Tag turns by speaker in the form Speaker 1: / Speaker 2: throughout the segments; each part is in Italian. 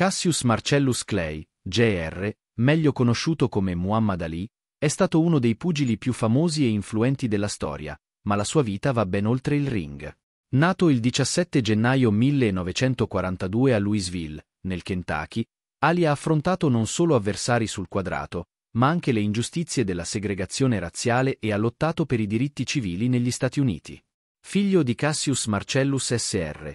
Speaker 1: Cassius Marcellus Clay, Jr., meglio conosciuto come Muhammad Ali, è stato uno dei pugili più famosi e influenti della storia, ma la sua vita va ben oltre il ring. Nato il 17 gennaio 1942 a Louisville, nel Kentucky, Ali ha affrontato non solo avversari sul quadrato, ma anche le ingiustizie della segregazione razziale e ha lottato per i diritti civili negli Stati Uniti. Figlio di Cassius Marcellus Sr.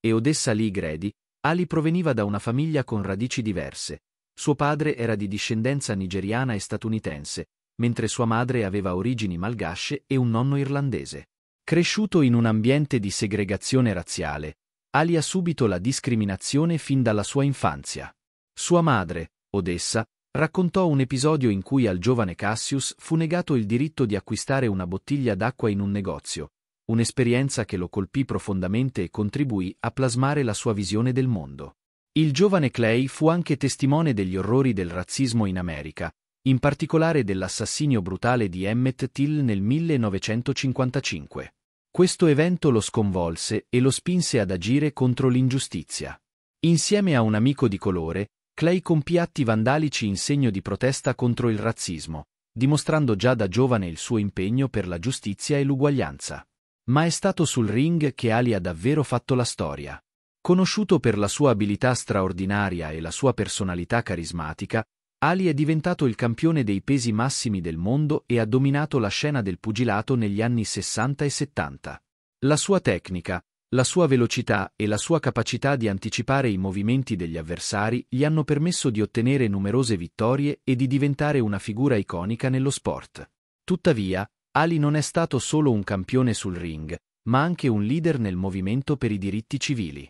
Speaker 1: e Odessa Lee Grady, Ali proveniva da una famiglia con radici diverse. Suo padre era di discendenza nigeriana e statunitense, mentre sua madre aveva origini malgasce e un nonno irlandese. Cresciuto in un ambiente di segregazione razziale, Ali ha subito la discriminazione fin dalla sua infanzia. Sua madre, Odessa, raccontò un episodio in cui al giovane Cassius fu negato il diritto di acquistare una bottiglia d'acqua in un negozio, un'esperienza che lo colpì profondamente e contribuì a plasmare la sua visione del mondo. Il giovane Clay fu anche testimone degli orrori del razzismo in America, in particolare dell'assassinio brutale di Emmett Till nel 1955. Questo evento lo sconvolse e lo spinse ad agire contro l'ingiustizia. Insieme a un amico di colore, Clay compì atti vandalici in segno di protesta contro il razzismo, dimostrando già da giovane il suo impegno per la giustizia e l'uguaglianza. Ma è stato sul ring che Ali ha davvero fatto la storia. Conosciuto per la sua abilità straordinaria e la sua personalità carismatica, Ali è diventato il campione dei pesi massimi del mondo e ha dominato la scena del pugilato negli anni 60 e 70. La sua tecnica, la sua velocità e la sua capacità di anticipare i movimenti degli avversari gli hanno permesso di ottenere numerose vittorie e di diventare una figura iconica nello sport. Tuttavia, Ali non è stato solo un campione sul ring, ma anche un leader nel movimento per i diritti civili.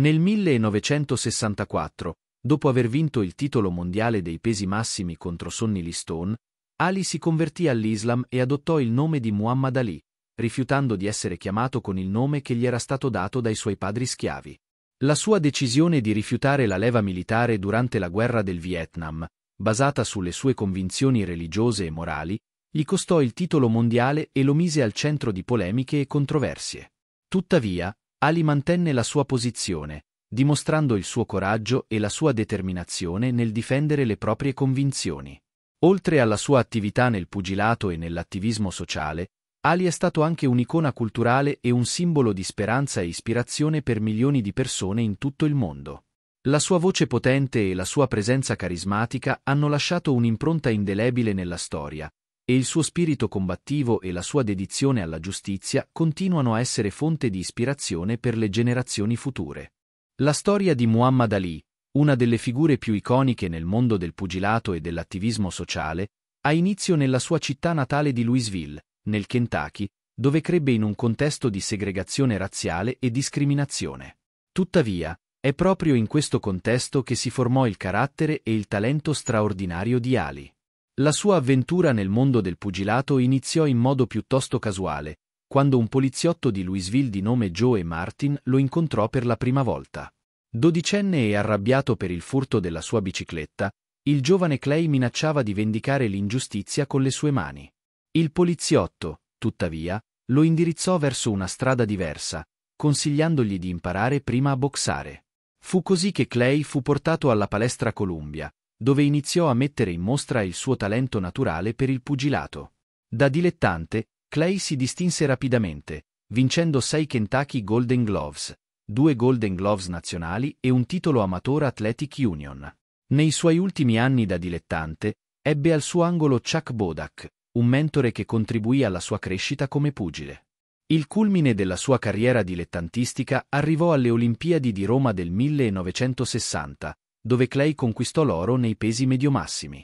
Speaker 1: Nel 1964, dopo aver vinto il titolo mondiale dei pesi massimi contro Sonny Listone, Ali si convertì all'Islam e adottò il nome di Muhammad Ali, rifiutando di essere chiamato con il nome che gli era stato dato dai suoi padri schiavi. La sua decisione di rifiutare la leva militare durante la guerra del Vietnam, basata sulle sue convinzioni religiose e morali, gli costò il titolo mondiale e lo mise al centro di polemiche e controversie. Tuttavia, Ali mantenne la sua posizione, dimostrando il suo coraggio e la sua determinazione nel difendere le proprie convinzioni. Oltre alla sua attività nel pugilato e nell'attivismo sociale, Ali è stato anche un'icona culturale e un simbolo di speranza e ispirazione per milioni di persone in tutto il mondo. La sua voce potente e la sua presenza carismatica hanno lasciato un'impronta indelebile nella storia, e il suo spirito combattivo e la sua dedizione alla giustizia continuano a essere fonte di ispirazione per le generazioni future. La storia di Muhammad Ali, una delle figure più iconiche nel mondo del pugilato e dell'attivismo sociale, ha inizio nella sua città natale di Louisville, nel Kentucky, dove crebbe in un contesto di segregazione razziale e discriminazione. Tuttavia, è proprio in questo contesto che si formò il carattere e il talento straordinario di Ali. La sua avventura nel mondo del pugilato iniziò in modo piuttosto casuale, quando un poliziotto di Louisville di nome Joe Martin lo incontrò per la prima volta. Dodicenne e arrabbiato per il furto della sua bicicletta, il giovane Clay minacciava di vendicare l'ingiustizia con le sue mani. Il poliziotto, tuttavia, lo indirizzò verso una strada diversa, consigliandogli di imparare prima a boxare. Fu così che Clay fu portato alla palestra Columbia, dove iniziò a mettere in mostra il suo talento naturale per il pugilato. Da dilettante, Clay si distinse rapidamente, vincendo sei Kentucky Golden Gloves, due Golden Gloves nazionali e un titolo Amateur Athletic Union. Nei suoi ultimi anni da dilettante, ebbe al suo angolo Chuck Bodak, un mentore che contribuì alla sua crescita come pugile. Il culmine della sua carriera dilettantistica arrivò alle Olimpiadi di Roma del 1960, dove Clay conquistò l'oro nei pesi medio-massimi.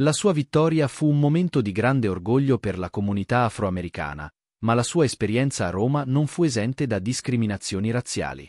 Speaker 1: La sua vittoria fu un momento di grande orgoglio per la comunità afroamericana, ma la sua esperienza a Roma non fu esente da discriminazioni razziali.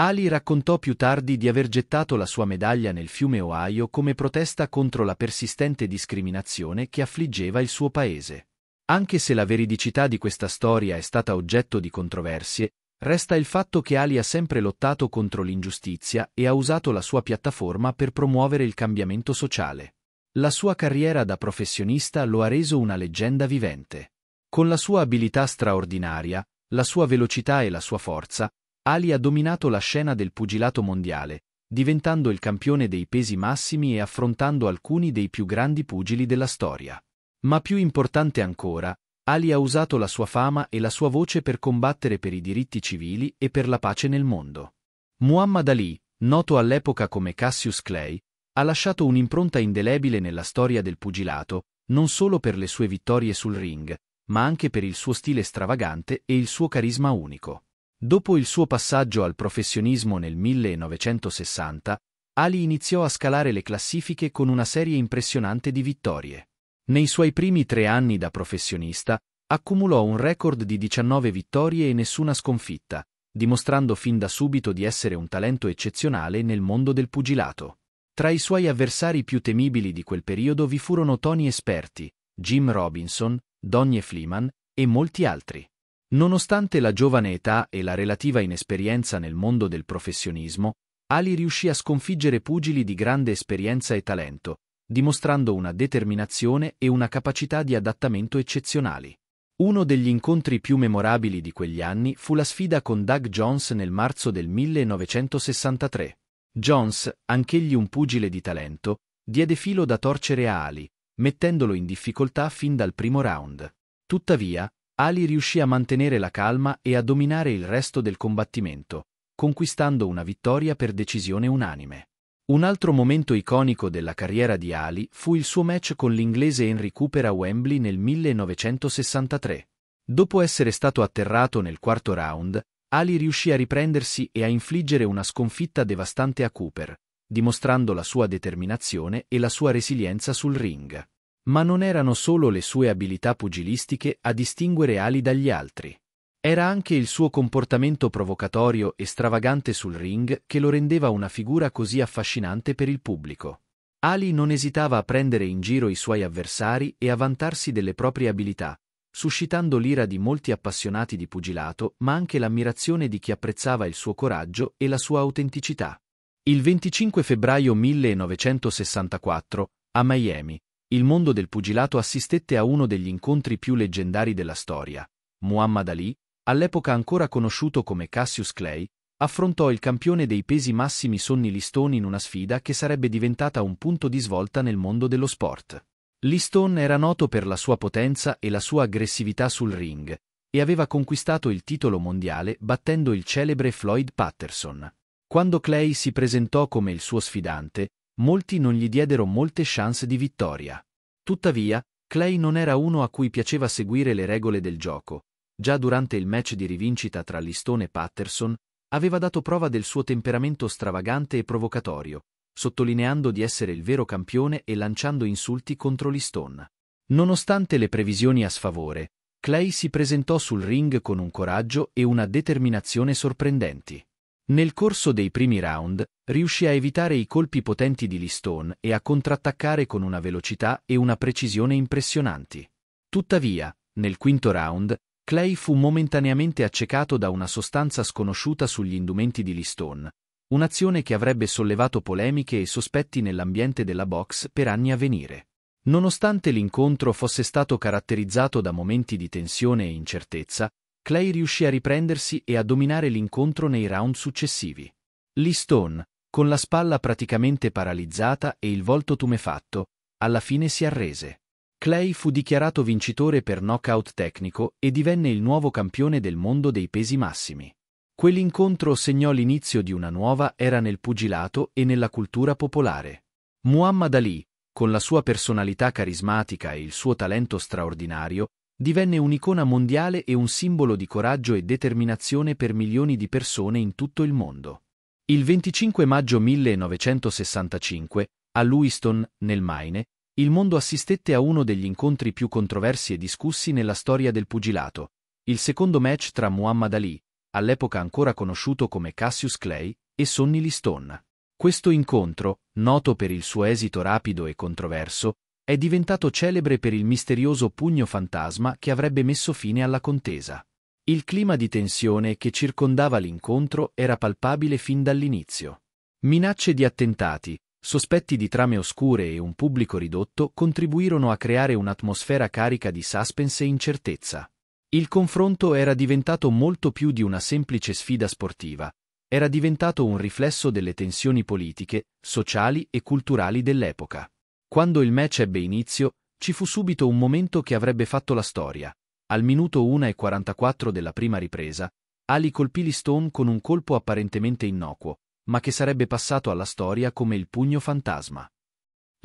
Speaker 1: Ali raccontò più tardi di aver gettato la sua medaglia nel fiume Ohio come protesta contro la persistente discriminazione che affliggeva il suo paese. Anche se la veridicità di questa storia è stata oggetto di controversie, Resta il fatto che Ali ha sempre lottato contro l'ingiustizia e ha usato la sua piattaforma per promuovere il cambiamento sociale. La sua carriera da professionista lo ha reso una leggenda vivente. Con la sua abilità straordinaria, la sua velocità e la sua forza, Ali ha dominato la scena del pugilato mondiale, diventando il campione dei pesi massimi e affrontando alcuni dei più grandi pugili della storia. Ma più importante ancora, Ali ha usato la sua fama e la sua voce per combattere per i diritti civili e per la pace nel mondo. Muhammad Ali, noto all'epoca come Cassius Clay, ha lasciato un'impronta indelebile nella storia del pugilato, non solo per le sue vittorie sul ring, ma anche per il suo stile stravagante e il suo carisma unico. Dopo il suo passaggio al professionismo nel 1960, Ali iniziò a scalare le classifiche con una serie impressionante di vittorie. Nei suoi primi tre anni da professionista, accumulò un record di 19 vittorie e nessuna sconfitta, dimostrando fin da subito di essere un talento eccezionale nel mondo del pugilato. Tra i suoi avversari più temibili di quel periodo vi furono Tony Esperti, Jim Robinson, Donnie Fleeman e molti altri. Nonostante la giovane età e la relativa inesperienza nel mondo del professionismo, Ali riuscì a sconfiggere pugili di grande esperienza e talento, dimostrando una determinazione e una capacità di adattamento eccezionali. Uno degli incontri più memorabili di quegli anni fu la sfida con Doug Jones nel marzo del 1963. Jones, anch'egli un pugile di talento, diede filo da torcere a Ali, mettendolo in difficoltà fin dal primo round. Tuttavia, Ali riuscì a mantenere la calma e a dominare il resto del combattimento, conquistando una vittoria per decisione unanime. Un altro momento iconico della carriera di Ali fu il suo match con l'inglese Henry Cooper a Wembley nel 1963. Dopo essere stato atterrato nel quarto round, Ali riuscì a riprendersi e a infliggere una sconfitta devastante a Cooper, dimostrando la sua determinazione e la sua resilienza sul ring. Ma non erano solo le sue abilità pugilistiche a distinguere Ali dagli altri. Era anche il suo comportamento provocatorio e stravagante sul ring che lo rendeva una figura così affascinante per il pubblico. Ali non esitava a prendere in giro i suoi avversari e a vantarsi delle proprie abilità, suscitando l'ira di molti appassionati di pugilato, ma anche l'ammirazione di chi apprezzava il suo coraggio e la sua autenticità. Il 25 febbraio 1964, a Miami, il mondo del pugilato assistette a uno degli incontri più leggendari della storia. Muhammad Ali, all'epoca ancora conosciuto come Cassius Clay, affrontò il campione dei pesi massimi Sonny Listone in una sfida che sarebbe diventata un punto di svolta nel mondo dello sport. Listone era noto per la sua potenza e la sua aggressività sul ring, e aveva conquistato il titolo mondiale battendo il celebre Floyd Patterson. Quando Clay si presentò come il suo sfidante, molti non gli diedero molte chance di vittoria. Tuttavia, Clay non era uno a cui piaceva seguire le regole del gioco, Già durante il match di rivincita tra Listone e Patterson, aveva dato prova del suo temperamento stravagante e provocatorio, sottolineando di essere il vero campione e lanciando insulti contro Listone. Nonostante le previsioni a sfavore, Clay si presentò sul ring con un coraggio e una determinazione sorprendenti. Nel corso dei primi round, riuscì a evitare i colpi potenti di Listone e a contrattaccare con una velocità e una precisione impressionanti. Tuttavia, nel quinto round, Clay fu momentaneamente accecato da una sostanza sconosciuta sugli indumenti di Liston, un'azione che avrebbe sollevato polemiche e sospetti nell'ambiente della box per anni a venire. Nonostante l'incontro fosse stato caratterizzato da momenti di tensione e incertezza, Clay riuscì a riprendersi e a dominare l'incontro nei round successivi. Liston, con la spalla praticamente paralizzata e il volto tumefatto, alla fine si arrese. Clay fu dichiarato vincitore per knockout tecnico e divenne il nuovo campione del mondo dei pesi massimi. Quell'incontro segnò l'inizio di una nuova era nel pugilato e nella cultura popolare. Muhammad Ali, con la sua personalità carismatica e il suo talento straordinario, divenne un'icona mondiale e un simbolo di coraggio e determinazione per milioni di persone in tutto il mondo. Il 25 maggio 1965, a Lewiston, nel Maine, il mondo assistette a uno degli incontri più controversi e discussi nella storia del pugilato, il secondo match tra Muhammad Ali, all'epoca ancora conosciuto come Cassius Clay, e Sonny Liston. Questo incontro, noto per il suo esito rapido e controverso, è diventato celebre per il misterioso pugno fantasma che avrebbe messo fine alla contesa. Il clima di tensione che circondava l'incontro era palpabile fin dall'inizio. Minacce di attentati, sospetti di trame oscure e un pubblico ridotto contribuirono a creare un'atmosfera carica di suspense e incertezza. Il confronto era diventato molto più di una semplice sfida sportiva, era diventato un riflesso delle tensioni politiche, sociali e culturali dell'epoca. Quando il match ebbe inizio, ci fu subito un momento che avrebbe fatto la storia. Al minuto 1.44 della prima ripresa, Ali colpì Liston con un colpo apparentemente innocuo, ma che sarebbe passato alla storia come il pugno fantasma.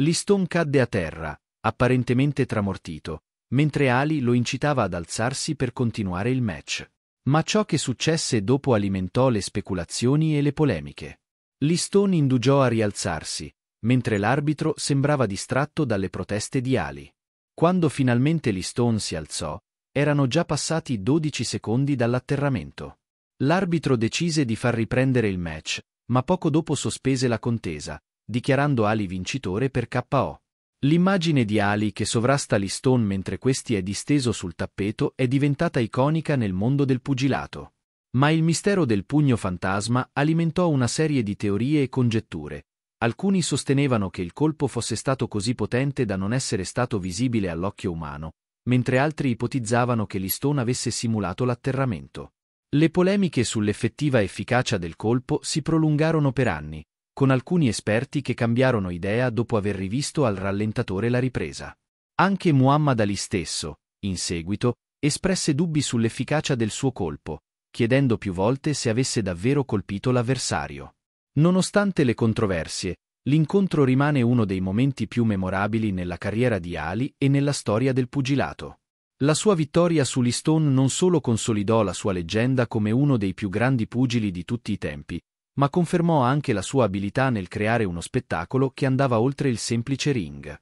Speaker 1: Liston cadde a terra, apparentemente tramortito, mentre Ali lo incitava ad alzarsi per continuare il match. Ma ciò che successe dopo alimentò le speculazioni e le polemiche. Liston indugiò a rialzarsi, mentre l'arbitro sembrava distratto dalle proteste di Ali. Quando finalmente Liston si alzò, erano già passati 12 secondi dall'atterramento. L'arbitro decise di far riprendere il match, ma poco dopo sospese la contesa, dichiarando Ali vincitore per KO. L'immagine di Ali che sovrasta Liston mentre questi è disteso sul tappeto è diventata iconica nel mondo del pugilato. Ma il mistero del pugno fantasma alimentò una serie di teorie e congetture. Alcuni sostenevano che il colpo fosse stato così potente da non essere stato visibile all'occhio umano, mentre altri ipotizzavano che Liston avesse simulato l'atterramento. Le polemiche sull'effettiva efficacia del colpo si prolungarono per anni, con alcuni esperti che cambiarono idea dopo aver rivisto al rallentatore la ripresa. Anche Muhammad Ali stesso, in seguito, espresse dubbi sull'efficacia del suo colpo, chiedendo più volte se avesse davvero colpito l'avversario. Nonostante le controversie, l'incontro rimane uno dei momenti più memorabili nella carriera di Ali e nella storia del pugilato. La sua vittoria su Liston non solo consolidò la sua leggenda come uno dei più grandi pugili di tutti i tempi, ma confermò anche la sua abilità nel creare uno spettacolo che andava oltre il semplice ring.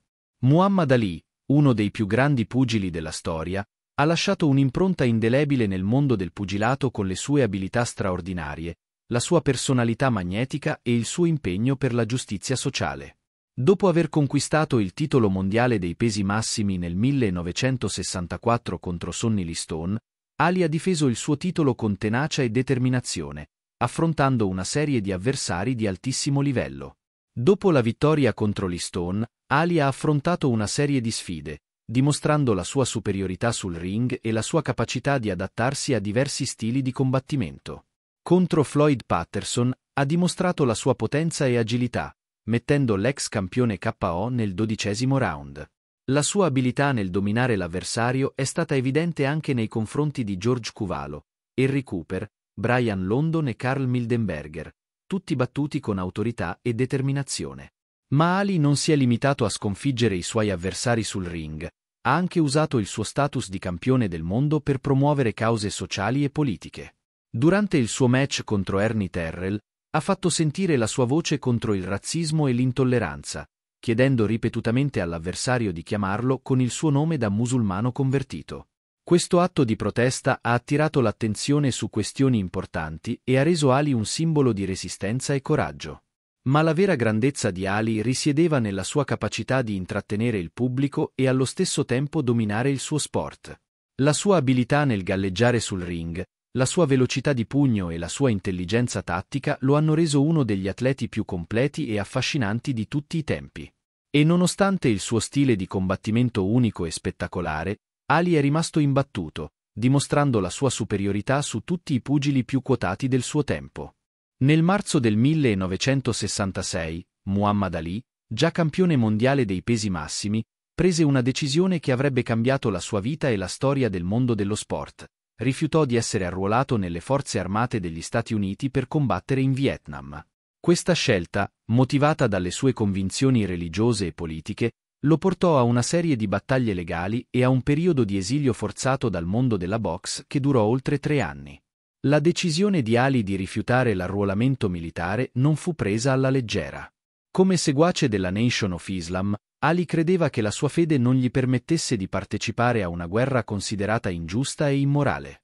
Speaker 1: Muhammad Ali, uno dei più grandi pugili della storia, ha lasciato un'impronta indelebile nel mondo del pugilato con le sue abilità straordinarie, la sua personalità magnetica e il suo impegno per la giustizia sociale. Dopo aver conquistato il titolo mondiale dei pesi massimi nel 1964 contro Sonny Liston, Ali ha difeso il suo titolo con tenacia e determinazione, affrontando una serie di avversari di altissimo livello. Dopo la vittoria contro Liston, Ali ha affrontato una serie di sfide, dimostrando la sua superiorità sul ring e la sua capacità di adattarsi a diversi stili di combattimento. Contro Floyd Patterson ha dimostrato la sua potenza e agilità, mettendo l'ex campione KO nel dodicesimo round. La sua abilità nel dominare l'avversario è stata evidente anche nei confronti di George Cuvalo, Henry Cooper, Brian London e Karl Mildenberger, tutti battuti con autorità e determinazione. Ma Ali non si è limitato a sconfiggere i suoi avversari sul ring, ha anche usato il suo status di campione del mondo per promuovere cause sociali e politiche. Durante il suo match contro Ernie Terrell, ha fatto sentire la sua voce contro il razzismo e l'intolleranza, chiedendo ripetutamente all'avversario di chiamarlo con il suo nome da musulmano convertito. Questo atto di protesta ha attirato l'attenzione su questioni importanti e ha reso Ali un simbolo di resistenza e coraggio. Ma la vera grandezza di Ali risiedeva nella sua capacità di intrattenere il pubblico e allo stesso tempo dominare il suo sport. La sua abilità nel galleggiare sul ring, la sua velocità di pugno e la sua intelligenza tattica lo hanno reso uno degli atleti più completi e affascinanti di tutti i tempi. E nonostante il suo stile di combattimento unico e spettacolare, Ali è rimasto imbattuto, dimostrando la sua superiorità su tutti i pugili più quotati del suo tempo. Nel marzo del 1966, Muhammad Ali, già campione mondiale dei pesi massimi, prese una decisione che avrebbe cambiato la sua vita e la storia del mondo dello sport rifiutò di essere arruolato nelle forze armate degli Stati Uniti per combattere in Vietnam. Questa scelta, motivata dalle sue convinzioni religiose e politiche, lo portò a una serie di battaglie legali e a un periodo di esilio forzato dal mondo della box che durò oltre tre anni. La decisione di Ali di rifiutare l'arruolamento militare non fu presa alla leggera. Come seguace della Nation of Islam, Ali credeva che la sua fede non gli permettesse di partecipare a una guerra considerata ingiusta e immorale.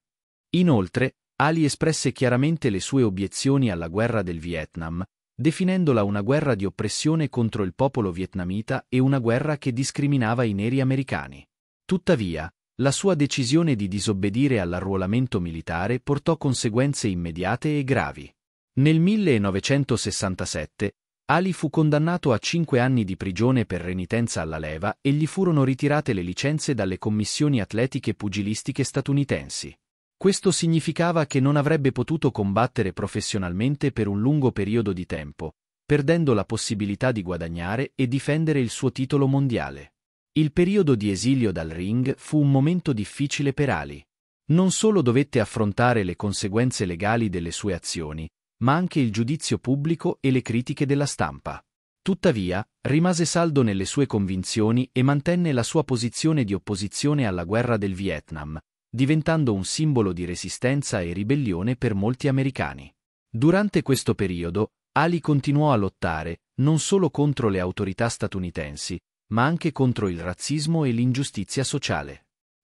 Speaker 1: Inoltre, Ali espresse chiaramente le sue obiezioni alla guerra del Vietnam, definendola una guerra di oppressione contro il popolo vietnamita e una guerra che discriminava i neri americani. Tuttavia, la sua decisione di disobbedire all'arruolamento militare portò conseguenze immediate e gravi. Nel 1967, Ali fu condannato a cinque anni di prigione per renitenza alla leva e gli furono ritirate le licenze dalle commissioni atletiche pugilistiche statunitensi. Questo significava che non avrebbe potuto combattere professionalmente per un lungo periodo di tempo, perdendo la possibilità di guadagnare e difendere il suo titolo mondiale. Il periodo di esilio dal ring fu un momento difficile per Ali. Non solo dovette affrontare le conseguenze legali delle sue azioni, ma anche il giudizio pubblico e le critiche della stampa. Tuttavia, rimase saldo nelle sue convinzioni e mantenne la sua posizione di opposizione alla guerra del Vietnam, diventando un simbolo di resistenza e ribellione per molti americani. Durante questo periodo, Ali continuò a lottare non solo contro le autorità statunitensi, ma anche contro il razzismo e l'ingiustizia sociale.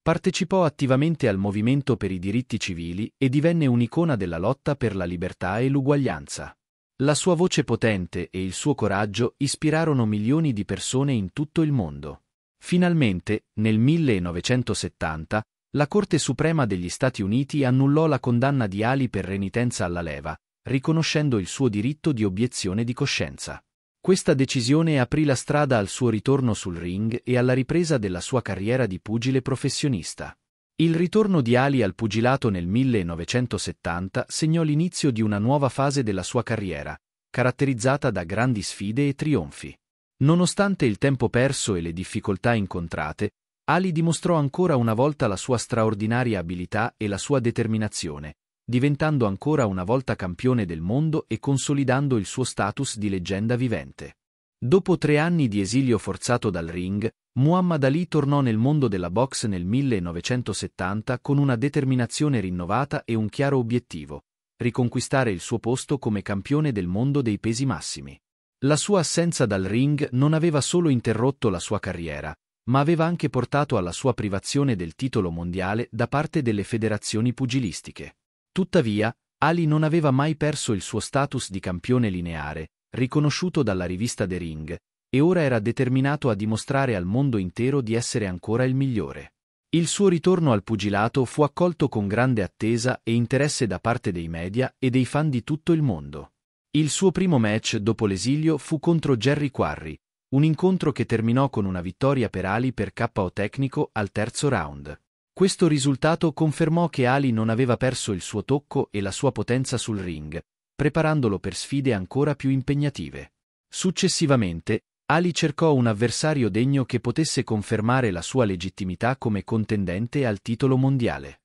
Speaker 1: Partecipò attivamente al movimento per i diritti civili e divenne un'icona della lotta per la libertà e l'uguaglianza. La sua voce potente e il suo coraggio ispirarono milioni di persone in tutto il mondo. Finalmente, nel 1970, la Corte Suprema degli Stati Uniti annullò la condanna di Ali per renitenza alla leva, riconoscendo il suo diritto di obiezione di coscienza. Questa decisione aprì la strada al suo ritorno sul ring e alla ripresa della sua carriera di pugile professionista. Il ritorno di Ali al pugilato nel 1970 segnò l'inizio di una nuova fase della sua carriera, caratterizzata da grandi sfide e trionfi. Nonostante il tempo perso e le difficoltà incontrate, Ali dimostrò ancora una volta la sua straordinaria abilità e la sua determinazione, diventando ancora una volta campione del mondo e consolidando il suo status di leggenda vivente. Dopo tre anni di esilio forzato dal ring, Muhammad Ali tornò nel mondo della box nel 1970 con una determinazione rinnovata e un chiaro obiettivo, riconquistare il suo posto come campione del mondo dei pesi massimi. La sua assenza dal ring non aveva solo interrotto la sua carriera, ma aveva anche portato alla sua privazione del titolo mondiale da parte delle federazioni pugilistiche. Tuttavia, Ali non aveva mai perso il suo status di campione lineare, riconosciuto dalla rivista The Ring, e ora era determinato a dimostrare al mondo intero di essere ancora il migliore. Il suo ritorno al pugilato fu accolto con grande attesa e interesse da parte dei media e dei fan di tutto il mondo. Il suo primo match dopo l'esilio fu contro Jerry Quarry, un incontro che terminò con una vittoria per Ali per KO tecnico al terzo round. Questo risultato confermò che Ali non aveva perso il suo tocco e la sua potenza sul ring, preparandolo per sfide ancora più impegnative. Successivamente, Ali cercò un avversario degno che potesse confermare la sua legittimità come contendente al titolo mondiale.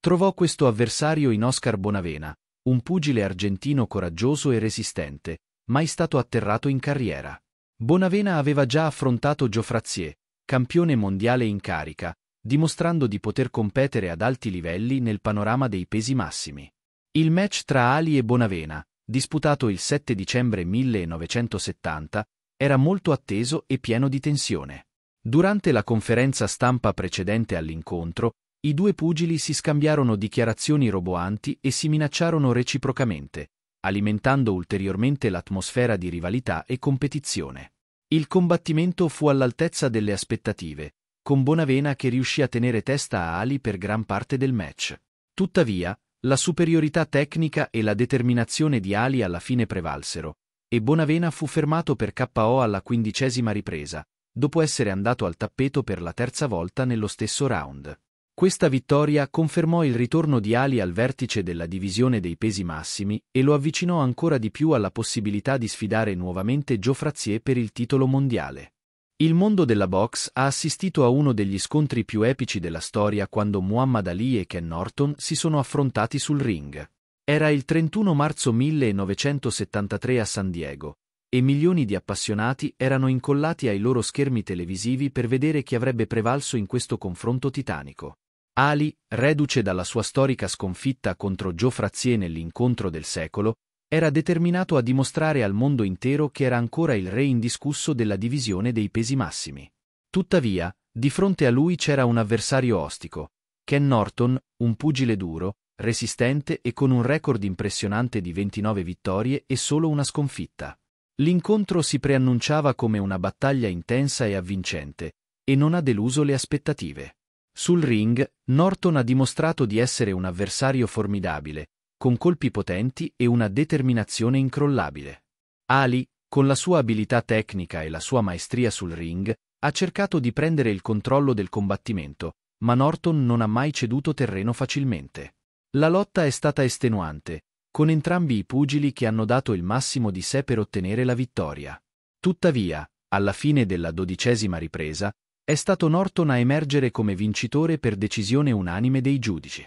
Speaker 1: Trovò questo avversario in Oscar Bonavena, un pugile argentino coraggioso e resistente, mai stato atterrato in carriera. Bonavena aveva già affrontato Geoffrazier, campione mondiale in carica, dimostrando di poter competere ad alti livelli nel panorama dei pesi massimi. Il match tra Ali e Bonavena, disputato il 7 dicembre 1970, era molto atteso e pieno di tensione. Durante la conferenza stampa precedente all'incontro, i due pugili si scambiarono dichiarazioni roboanti e si minacciarono reciprocamente, alimentando ulteriormente l'atmosfera di rivalità e competizione. Il combattimento fu all'altezza delle aspettative, con Bonavena che riuscì a tenere testa a Ali per gran parte del match. Tuttavia, la superiorità tecnica e la determinazione di Ali alla fine prevalsero, e Bonavena fu fermato per KO alla quindicesima ripresa, dopo essere andato al tappeto per la terza volta nello stesso round. Questa vittoria confermò il ritorno di Ali al vertice della divisione dei pesi massimi e lo avvicinò ancora di più alla possibilità di sfidare nuovamente Gio Frazier per il titolo mondiale. Il mondo della box ha assistito a uno degli scontri più epici della storia quando Muhammad Ali e Ken Norton si sono affrontati sul ring. Era il 31 marzo 1973 a San Diego, e milioni di appassionati erano incollati ai loro schermi televisivi per vedere chi avrebbe prevalso in questo confronto titanico. Ali, reduce dalla sua storica sconfitta contro Joe Frazier nell'incontro del secolo, era determinato a dimostrare al mondo intero che era ancora il re indiscusso della divisione dei pesi massimi. Tuttavia, di fronte a lui c'era un avversario ostico, Ken Norton, un pugile duro, resistente e con un record impressionante di 29 vittorie e solo una sconfitta. L'incontro si preannunciava come una battaglia intensa e avvincente, e non ha deluso le aspettative. Sul ring, Norton ha dimostrato di essere un avversario formidabile, con colpi potenti e una determinazione incrollabile. Ali, con la sua abilità tecnica e la sua maestria sul ring, ha cercato di prendere il controllo del combattimento, ma Norton non ha mai ceduto terreno facilmente. La lotta è stata estenuante, con entrambi i pugili che hanno dato il massimo di sé per ottenere la vittoria. Tuttavia, alla fine della dodicesima ripresa, è stato Norton a emergere come vincitore per decisione unanime dei giudici.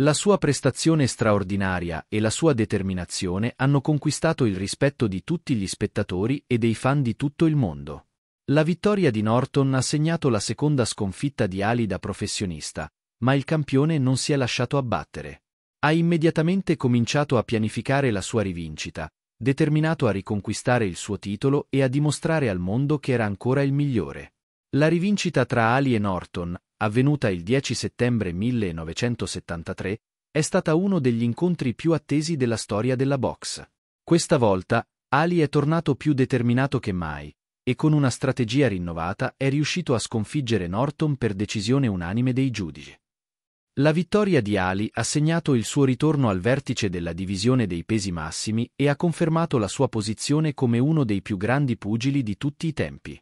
Speaker 1: La sua prestazione straordinaria e la sua determinazione hanno conquistato il rispetto di tutti gli spettatori e dei fan di tutto il mondo. La vittoria di Norton ha segnato la seconda sconfitta di Ali da professionista, ma il campione non si è lasciato abbattere. Ha immediatamente cominciato a pianificare la sua rivincita, determinato a riconquistare il suo titolo e a dimostrare al mondo che era ancora il migliore. La rivincita tra Ali e Norton avvenuta il 10 settembre 1973, è stata uno degli incontri più attesi della storia della box. Questa volta, Ali è tornato più determinato che mai, e con una strategia rinnovata è riuscito a sconfiggere Norton per decisione unanime dei giudici. La vittoria di Ali ha segnato il suo ritorno al vertice della divisione dei pesi massimi e ha confermato la sua posizione come uno dei più grandi pugili di tutti i tempi.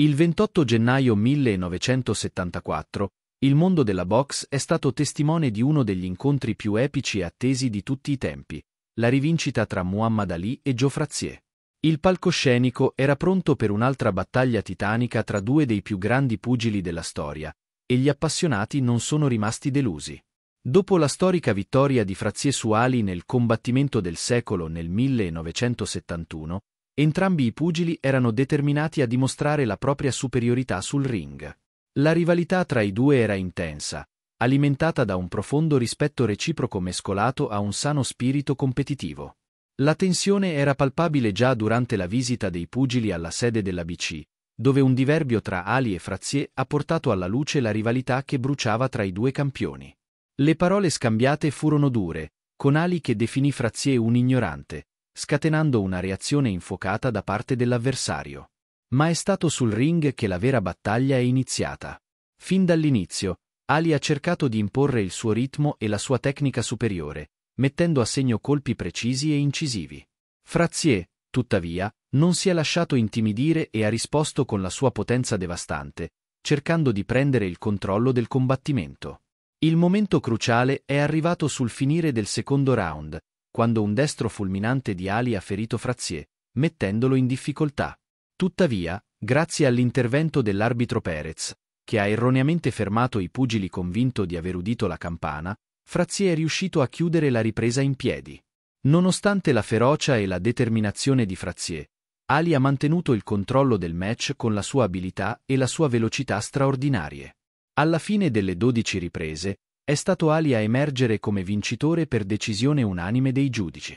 Speaker 1: Il 28 gennaio 1974, il mondo della box è stato testimone di uno degli incontri più epici e attesi di tutti i tempi, la rivincita tra Muhammad Ali e Frazier. Il palcoscenico era pronto per un'altra battaglia titanica tra due dei più grandi pugili della storia, e gli appassionati non sono rimasti delusi. Dopo la storica vittoria di Frazier su Ali nel combattimento del secolo nel 1971, Entrambi i pugili erano determinati a dimostrare la propria superiorità sul ring. La rivalità tra i due era intensa, alimentata da un profondo rispetto reciproco mescolato a un sano spirito competitivo. La tensione era palpabile già durante la visita dei pugili alla sede dell'ABC, dove un diverbio tra Ali e Frazier ha portato alla luce la rivalità che bruciava tra i due campioni. Le parole scambiate furono dure, con Ali che definì Frazier un ignorante, scatenando una reazione infuocata da parte dell'avversario. Ma è stato sul ring che la vera battaglia è iniziata. Fin dall'inizio, Ali ha cercato di imporre il suo ritmo e la sua tecnica superiore, mettendo a segno colpi precisi e incisivi. Frazier, tuttavia, non si è lasciato intimidire e ha risposto con la sua potenza devastante, cercando di prendere il controllo del combattimento. Il momento cruciale è arrivato sul finire del secondo round, quando un destro fulminante di ali ha ferito Frazier, mettendolo in difficoltà. Tuttavia, grazie all'intervento dell'arbitro Perez, che ha erroneamente fermato i pugili convinto di aver udito la campana, Frazier è riuscito a chiudere la ripresa in piedi. Nonostante la ferocia e la determinazione di Frazier, Ali ha mantenuto il controllo del match con la sua abilità e la sua velocità straordinarie. Alla fine delle 12 riprese, è stato Ali a emergere come vincitore per decisione unanime dei giudici.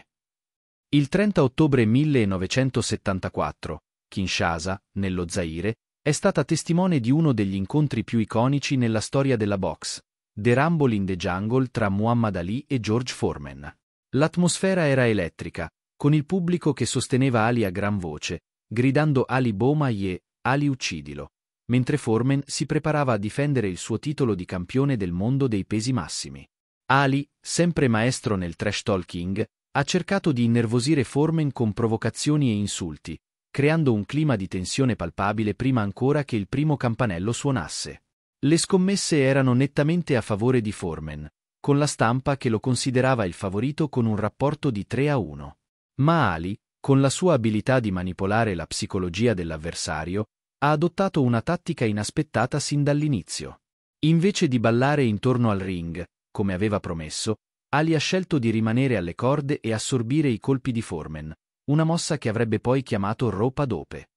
Speaker 1: Il 30 ottobre 1974, Kinshasa, nello Zaire, è stata testimone di uno degli incontri più iconici nella storia della box, The Rumble in the Jungle tra Muhammad Ali e George Foreman. L'atmosfera era elettrica, con il pubblico che sosteneva Ali a gran voce, gridando Ali Boma ye, Ali uccidilo mentre Foreman si preparava a difendere il suo titolo di campione del mondo dei pesi massimi. Ali, sempre maestro nel trash talking, ha cercato di innervosire Foreman con provocazioni e insulti, creando un clima di tensione palpabile prima ancora che il primo campanello suonasse. Le scommesse erano nettamente a favore di Foreman, con la stampa che lo considerava il favorito con un rapporto di 3 a 1. Ma Ali, con la sua abilità di manipolare la psicologia dell'avversario, ha adottato una tattica inaspettata sin dall'inizio. Invece di ballare intorno al ring, come aveva promesso, Ali ha scelto di rimanere alle corde e assorbire i colpi di Foreman, una mossa che avrebbe poi chiamato ropa dope.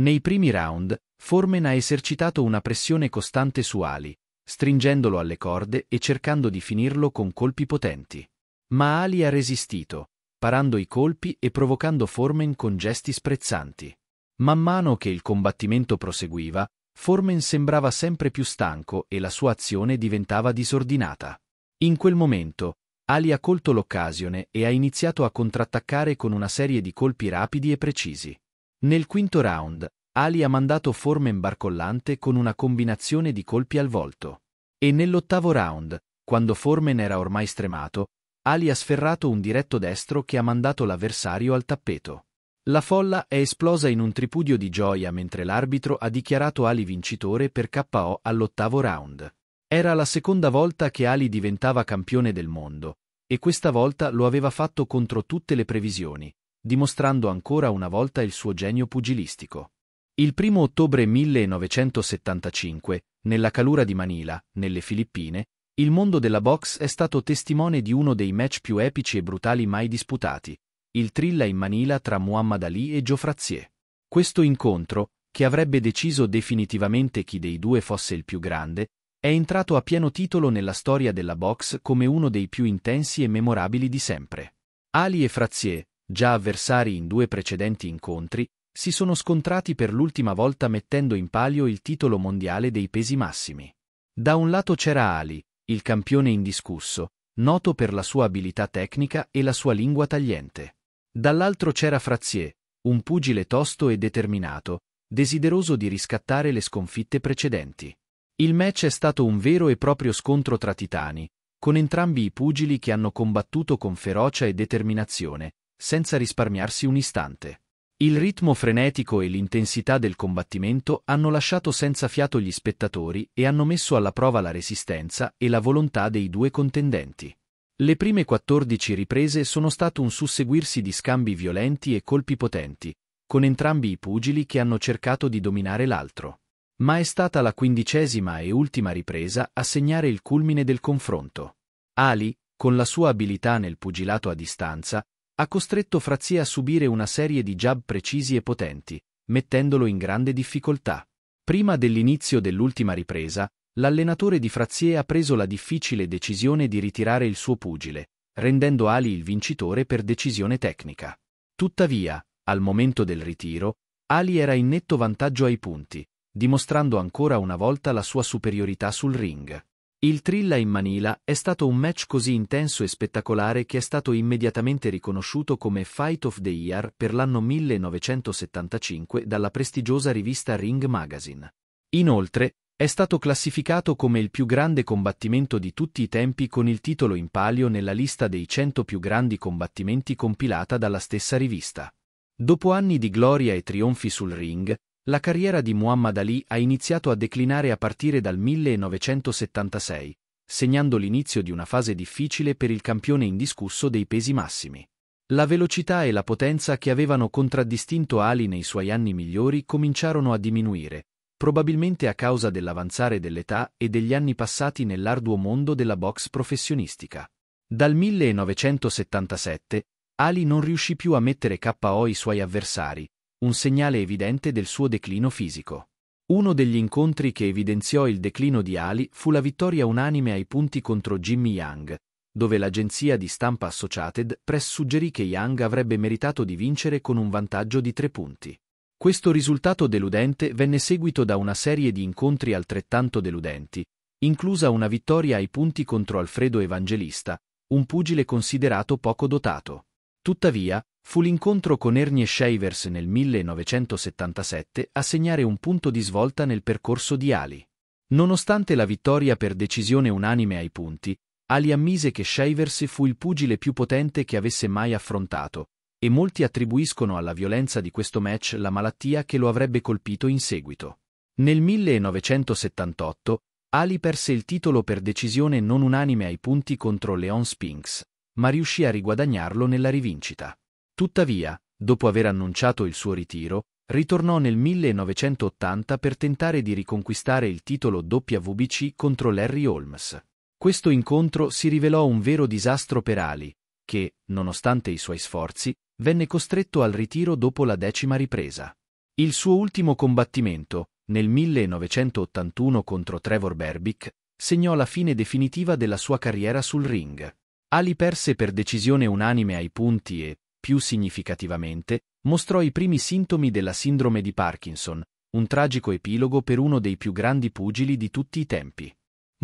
Speaker 1: Nei primi round, Foreman ha esercitato una pressione costante su Ali, stringendolo alle corde e cercando di finirlo con colpi potenti. Ma Ali ha resistito, parando i colpi e provocando Foreman con gesti sprezzanti. Man mano che il combattimento proseguiva, Formen sembrava sempre più stanco e la sua azione diventava disordinata. In quel momento, Ali ha colto l'occasione e ha iniziato a contrattaccare con una serie di colpi rapidi e precisi. Nel quinto round, Ali ha mandato Formen barcollante con una combinazione di colpi al volto. E nell'ottavo round, quando Formen era ormai stremato, Ali ha sferrato un diretto destro che ha mandato l'avversario al tappeto. La folla è esplosa in un tripudio di gioia mentre l'arbitro ha dichiarato Ali vincitore per KO all'ottavo round. Era la seconda volta che Ali diventava campione del mondo, e questa volta lo aveva fatto contro tutte le previsioni, dimostrando ancora una volta il suo genio pugilistico. Il 1 ottobre 1975, nella calura di Manila, nelle Filippine, il mondo della box è stato testimone di uno dei match più epici e brutali mai disputati, il trilla in Manila tra Muhammad Ali e Giofrazier. Questo incontro, che avrebbe deciso definitivamente chi dei due fosse il più grande, è entrato a pieno titolo nella storia della box come uno dei più intensi e memorabili di sempre. Ali e Frazier, già avversari in due precedenti incontri, si sono scontrati per l'ultima volta mettendo in palio il titolo mondiale dei pesi massimi. Da un lato c'era Ali, il campione indiscusso, noto per la sua abilità tecnica e la sua lingua tagliente. Dall'altro c'era Frazier, un pugile tosto e determinato, desideroso di riscattare le sconfitte precedenti. Il match è stato un vero e proprio scontro tra titani, con entrambi i pugili che hanno combattuto con ferocia e determinazione, senza risparmiarsi un istante. Il ritmo frenetico e l'intensità del combattimento hanno lasciato senza fiato gli spettatori e hanno messo alla prova la resistenza e la volontà dei due contendenti. Le prime 14 riprese sono stato un susseguirsi di scambi violenti e colpi potenti, con entrambi i pugili che hanno cercato di dominare l'altro. Ma è stata la quindicesima e ultima ripresa a segnare il culmine del confronto. Ali, con la sua abilità nel pugilato a distanza, ha costretto Frazia a subire una serie di jab precisi e potenti, mettendolo in grande difficoltà. Prima dell'inizio dell'ultima ripresa, l'allenatore di Frazier ha preso la difficile decisione di ritirare il suo pugile, rendendo Ali il vincitore per decisione tecnica. Tuttavia, al momento del ritiro, Ali era in netto vantaggio ai punti, dimostrando ancora una volta la sua superiorità sul ring. Il Trilla in Manila è stato un match così intenso e spettacolare che è stato immediatamente riconosciuto come Fight of the Year per l'anno 1975 dalla prestigiosa rivista Ring Magazine. Inoltre, è stato classificato come il più grande combattimento di tutti i tempi con il titolo in palio nella lista dei 100 più grandi combattimenti compilata dalla stessa rivista. Dopo anni di gloria e trionfi sul ring, la carriera di Muhammad Ali ha iniziato a declinare a partire dal 1976, segnando l'inizio di una fase difficile per il campione indiscusso dei pesi massimi. La velocità e la potenza che avevano contraddistinto Ali nei suoi anni migliori cominciarono a diminuire, probabilmente a causa dell'avanzare dell'età e degli anni passati nell'arduo mondo della box professionistica. Dal 1977, Ali non riuscì più a mettere KO i suoi avversari, un segnale evidente del suo declino fisico. Uno degli incontri che evidenziò il declino di Ali fu la vittoria unanime ai punti contro Jimmy Young, dove l'agenzia di stampa Associated Press suggerì che Young avrebbe meritato di vincere con un vantaggio di tre punti. Questo risultato deludente venne seguito da una serie di incontri altrettanto deludenti, inclusa una vittoria ai punti contro Alfredo Evangelista, un pugile considerato poco dotato. Tuttavia, fu l'incontro con Ernie Shavers nel 1977 a segnare un punto di svolta nel percorso di Ali. Nonostante la vittoria per decisione unanime ai punti, Ali ammise che Shavers fu il pugile più potente che avesse mai affrontato, e molti attribuiscono alla violenza di questo match la malattia che lo avrebbe colpito in seguito. Nel 1978, Ali perse il titolo per decisione non unanime ai punti contro Leon Spinks, ma riuscì a riguadagnarlo nella rivincita. Tuttavia, dopo aver annunciato il suo ritiro, ritornò nel 1980 per tentare di riconquistare il titolo WBC contro Larry Holmes. Questo incontro si rivelò un vero disastro per Ali, che, nonostante i suoi sforzi, venne costretto al ritiro dopo la decima ripresa. Il suo ultimo combattimento, nel 1981 contro Trevor Berbick, segnò la fine definitiva della sua carriera sul ring. Ali perse per decisione unanime ai punti e, più significativamente, mostrò i primi sintomi della sindrome di Parkinson, un tragico epilogo per uno dei più grandi pugili di tutti i tempi.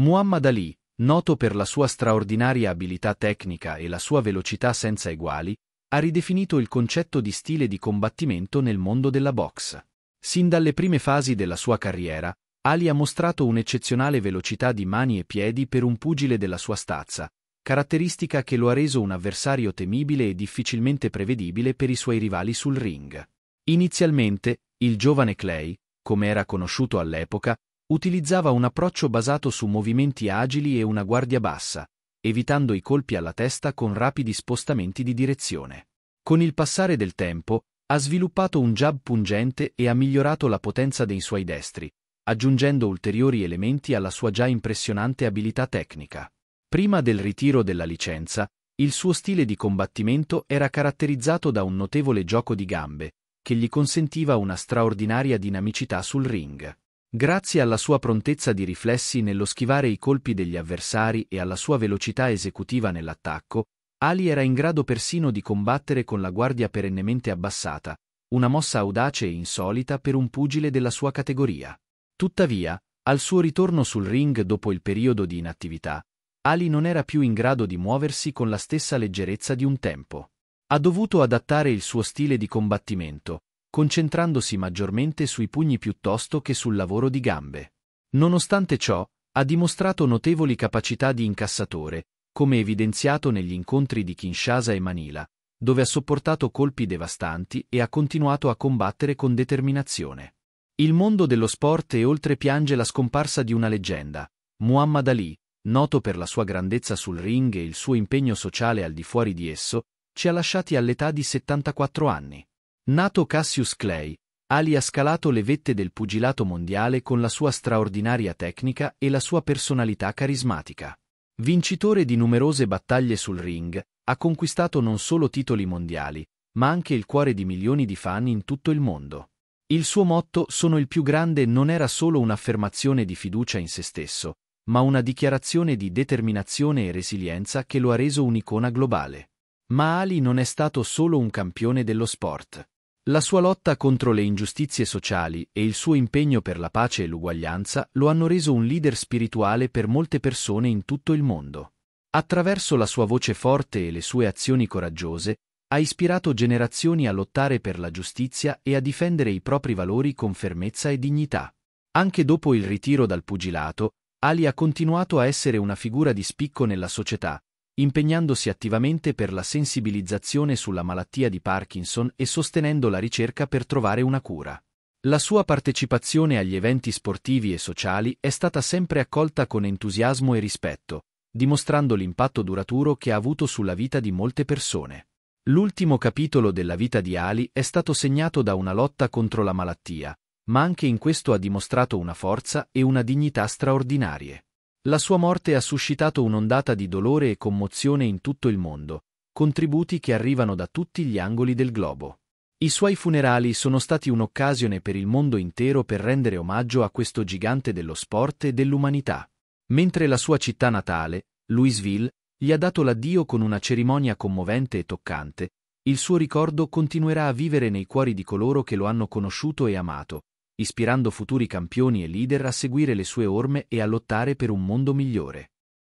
Speaker 1: Muhammad Ali, noto per la sua straordinaria abilità tecnica e la sua velocità senza eguali, ha ridefinito il concetto di stile di combattimento nel mondo della box. Sin dalle prime fasi della sua carriera, Ali ha mostrato un'eccezionale velocità di mani e piedi per un pugile della sua stazza, caratteristica che lo ha reso un avversario temibile e difficilmente prevedibile per i suoi rivali sul ring. Inizialmente, il giovane Clay, come era conosciuto all'epoca, Utilizzava un approccio basato su movimenti agili e una guardia bassa, evitando i colpi alla testa con rapidi spostamenti di direzione. Con il passare del tempo, ha sviluppato un jab pungente e ha migliorato la potenza dei suoi destri, aggiungendo ulteriori elementi alla sua già impressionante abilità tecnica. Prima del ritiro della licenza, il suo stile di combattimento era caratterizzato da un notevole gioco di gambe, che gli consentiva una straordinaria dinamicità sul ring. Grazie alla sua prontezza di riflessi nello schivare i colpi degli avversari e alla sua velocità esecutiva nell'attacco, Ali era in grado persino di combattere con la guardia perennemente abbassata, una mossa audace e insolita per un pugile della sua categoria. Tuttavia, al suo ritorno sul ring dopo il periodo di inattività, Ali non era più in grado di muoversi con la stessa leggerezza di un tempo. Ha dovuto adattare il suo stile di combattimento, concentrandosi maggiormente sui pugni piuttosto che sul lavoro di gambe. Nonostante ciò, ha dimostrato notevoli capacità di incassatore, come evidenziato negli incontri di Kinshasa e Manila, dove ha sopportato colpi devastanti e ha continuato a combattere con determinazione. Il mondo dello sport e oltre piange la scomparsa di una leggenda, Muhammad Ali, noto per la sua grandezza sul ring e il suo impegno sociale al di fuori di esso, ci ha lasciati all'età di 74 anni. Nato Cassius Clay, Ali ha scalato le vette del pugilato mondiale con la sua straordinaria tecnica e la sua personalità carismatica. Vincitore di numerose battaglie sul ring, ha conquistato non solo titoli mondiali, ma anche il cuore di milioni di fan in tutto il mondo. Il suo motto Sono il più grande non era solo un'affermazione di fiducia in se stesso, ma una dichiarazione di determinazione e resilienza che lo ha reso un'icona globale. Ma Ali non è stato solo un campione dello sport. La sua lotta contro le ingiustizie sociali e il suo impegno per la pace e l'uguaglianza lo hanno reso un leader spirituale per molte persone in tutto il mondo. Attraverso la sua voce forte e le sue azioni coraggiose, ha ispirato generazioni a lottare per la giustizia e a difendere i propri valori con fermezza e dignità. Anche dopo il ritiro dal pugilato, Ali ha continuato a essere una figura di spicco nella società, impegnandosi attivamente per la sensibilizzazione sulla malattia di Parkinson e sostenendo la ricerca per trovare una cura. La sua partecipazione agli eventi sportivi e sociali è stata sempre accolta con entusiasmo e rispetto, dimostrando l'impatto duraturo che ha avuto sulla vita di molte persone. L'ultimo capitolo della vita di Ali è stato segnato da una lotta contro la malattia, ma anche in questo ha dimostrato una forza e una dignità straordinarie. La sua morte ha suscitato un'ondata di dolore e commozione in tutto il mondo, contributi che arrivano da tutti gli angoli del globo. I suoi funerali sono stati un'occasione per il mondo intero per rendere omaggio a questo gigante dello sport e dell'umanità. Mentre la sua città natale, Louisville, gli ha dato l'addio con una cerimonia commovente e toccante, il suo ricordo continuerà a vivere nei cuori di coloro che lo hanno conosciuto e amato, ispirando futuri campioni e leader a seguire le sue orme e a lottare per un mondo migliore.